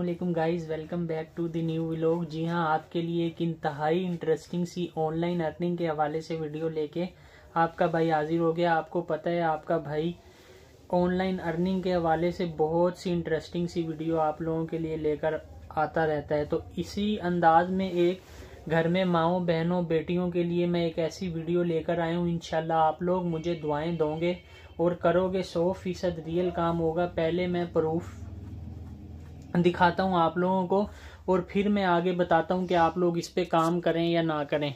अल्लाम guys welcome back to the new vlog जी हाँ आपके लिए एक इंतहाई इंटरेस्टिंग सी ऑनलाइन अर्निंग के हवाले से वीडियो लेके आपका भाई हाजिर हो गया आपको पता है आपका भाई ऑनलाइन अर्निंग के हवाले से बहुत सी इंटरेस्टिंग सी वीडियो आप लोगों के लिए लेकर आता रहता है तो इसी अंदाज में एक घर में माओ बहनों बेटियों के लिए मैं एक ऐसी वीडियो लेकर आया हूँ इनशाला आप लोग मुझे दुआएँ दोगे और करोगे सौ फीसद रियल काम होगा पहले मैं प्रूफ दिखाता हूँ आप लोगों को और फिर मैं आगे बताता हूँ कि आप लोग इस पर काम करें या ना करें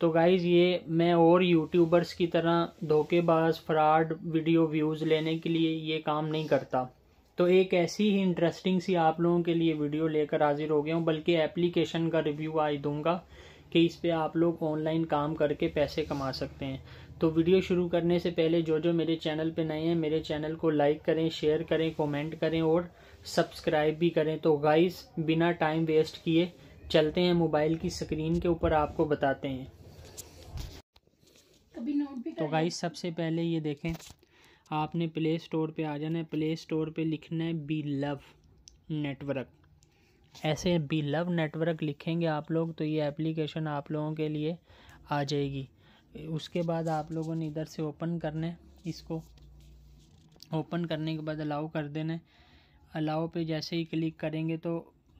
तो गाइज़ ये मैं और यूट्यूबर्स की तरह धोखेबाज फ्रॉड वीडियो व्यूज़ लेने के लिए ये काम नहीं करता तो एक ऐसी ही इंटरेस्टिंग सी आप लोगों के लिए वीडियो लेकर हाजिर हो गया हूँ बल्कि एप्लीकेशन का रिव्यू आज दूंगा कि इस पर आप लोग ऑनलाइन काम करके पैसे कमा सकते हैं तो वीडियो शुरू करने से पहले जो जो मेरे चैनल पे नए हैं मेरे चैनल को लाइक करें शेयर करें कमेंट करें और सब्सक्राइब भी करें तो गाइस बिना टाइम वेस्ट किए चलते हैं मोबाइल की स्क्रीन के ऊपर आपको बताते हैं तो गाइस सबसे पहले ये देखें आपने प्ले स्टोर पे आ जाना है प्ले स्टोर पे लिखना है बी लव नेटवर्क ऐसे बी लव नेटवर्क लिखेंगे आप लोग तो ये एप्लीकेशन आप लोगों के लिए आ जाएगी उसके बाद आप लोगों ने इधर से ओपन करना इसको ओपन करने के बाद अलाउ कर देना अलाउ पे जैसे ही क्लिक करेंगे तो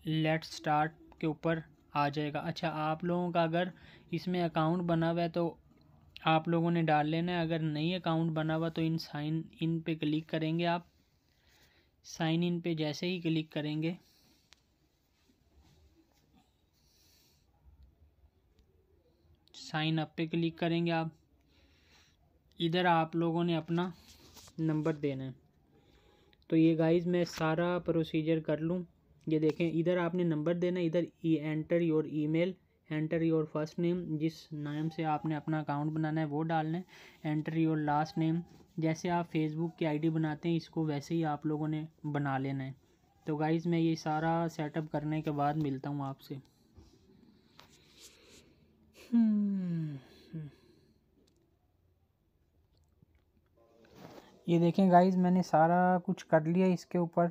लेट स्टार्ट के ऊपर आ जाएगा अच्छा आप लोगों का अगर इसमें अकाउंट बना हुआ है तो आप लोगों ने डाल लेना है अगर नहीं अकाउंट बना हुआ तो इन साइन इन पे क्लिक करेंगे आप साइन इन पे जैसे ही क्लिक करेंगे साइन अप पे क्लिक करेंगे आप इधर आप लोगों ने अपना नंबर देना है तो ये गाइस मैं सारा प्रोसीजर कर लूँ ये देखें इधर आपने नंबर देना इधर ई enter your email enter your first name जिस नाम से आपने अपना अकाउंट बनाना है वो डालना है एंटर योर लास्ट नेम जैसे आप फेसबुक की आईडी बनाते हैं इसको वैसे ही आप लोगों ने बना लेना है तो गाइज़ मैं ये सारा सेटअप करने के बाद मिलता हूँ आपसे हम्म। ये देखें गाइज मैंने सारा कुछ कर लिया इसके ऊपर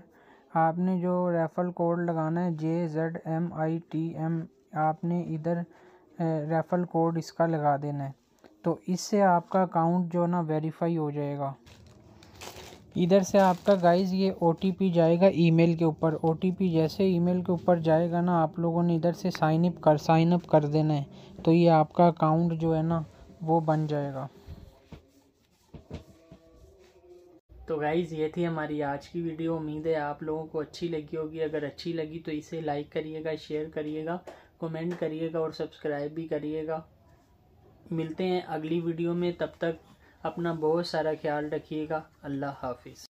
आपने जो रेफ़ल कोड लगाना है J Z M I T M आपने इधर रेफ़ल कोड इसका लगा देना है तो इससे आपका अकाउंट जो ना वेरीफाई हो जाएगा इधर से आपका गाइज़ ये ओ जाएगा ईमेल के ऊपर ओ जैसे ईमेल के ऊपर जाएगा ना आप लोगों ने इधर से साइनअप कर साइन अप कर देना है तो ये आपका अकाउंट जो है ना वो बन जाएगा तो गाइज़ ये थी हमारी आज की वीडियो उम्मीद है आप लोगों को अच्छी लगी होगी अगर अच्छी लगी तो इसे लाइक करिएगा शेयर करिएगा कमेंट करिएगा और सब्सक्राइब भी करिएगा मिलते हैं अगली वीडियो में तब तक अपना बहुत सारा ख्याल रखिएगा अल्लाह हाफिज़